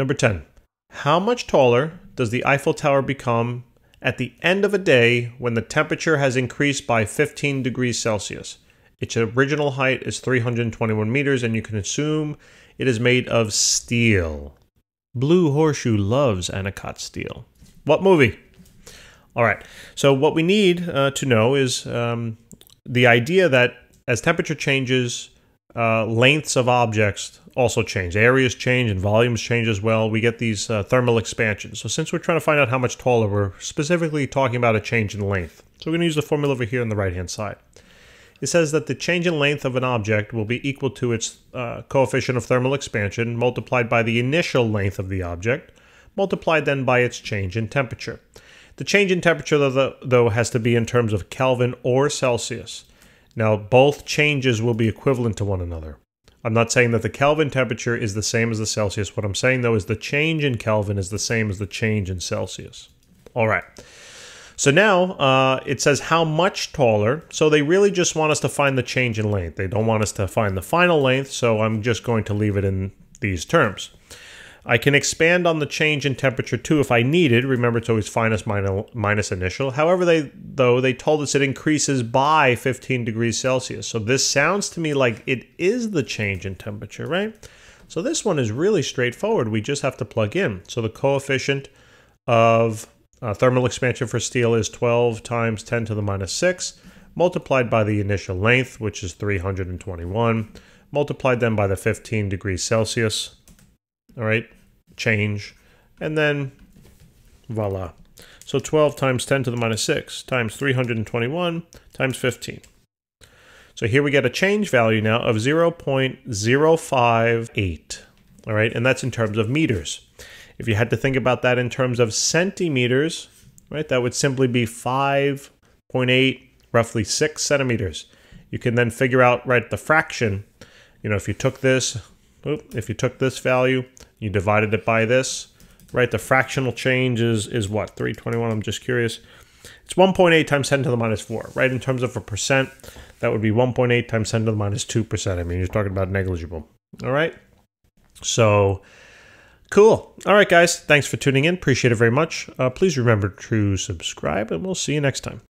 Number 10. How much taller does the Eiffel Tower become at the end of a day when the temperature has increased by 15 degrees Celsius? Its original height is 321 meters, and you can assume it is made of steel. Blue Horseshoe loves Anacott steel. What movie? All right. So what we need uh, to know is um, the idea that as temperature changes, uh, lengths of objects also change. Areas change and volumes change as well. We get these uh, thermal expansions. So since we're trying to find out how much taller, we're specifically talking about a change in length. So we're going to use the formula over here on the right-hand side. It says that the change in length of an object will be equal to its uh, coefficient of thermal expansion multiplied by the initial length of the object, multiplied then by its change in temperature. The change in temperature, though, though has to be in terms of Kelvin or Celsius. Now, both changes will be equivalent to one another. I'm not saying that the Kelvin temperature is the same as the Celsius. What I'm saying, though, is the change in Kelvin is the same as the change in Celsius. All right. So now uh, it says how much taller. So they really just want us to find the change in length. They don't want us to find the final length, so I'm just going to leave it in these terms. I can expand on the change in temperature too if I needed. Remember, it's always minus, minus initial. However, they though they told us it increases by 15 degrees Celsius. So this sounds to me like it is the change in temperature, right? So this one is really straightforward. We just have to plug in. So the coefficient of uh, thermal expansion for steel is 12 times 10 to the minus 6, multiplied by the initial length, which is 321, multiplied then by the 15 degrees Celsius, all right, change, and then voila. So 12 times 10 to the minus 6 times 321 times 15. So here we get a change value now of 0.058, all right, and that's in terms of meters. If you had to think about that in terms of centimeters, right, that would simply be 5.8, roughly 6 centimeters. You can then figure out, right, the fraction. You know, if you took this if you took this value, you divided it by this, right? The fractional change is, is what, 321? I'm just curious. It's 1.8 times 10 to the minus 4, right? In terms of a percent, that would be 1.8 times 10 to the minus 2%. I mean, you're talking about negligible, all right? So, cool. All right, guys, thanks for tuning in. Appreciate it very much. Uh, please remember to subscribe, and we'll see you next time.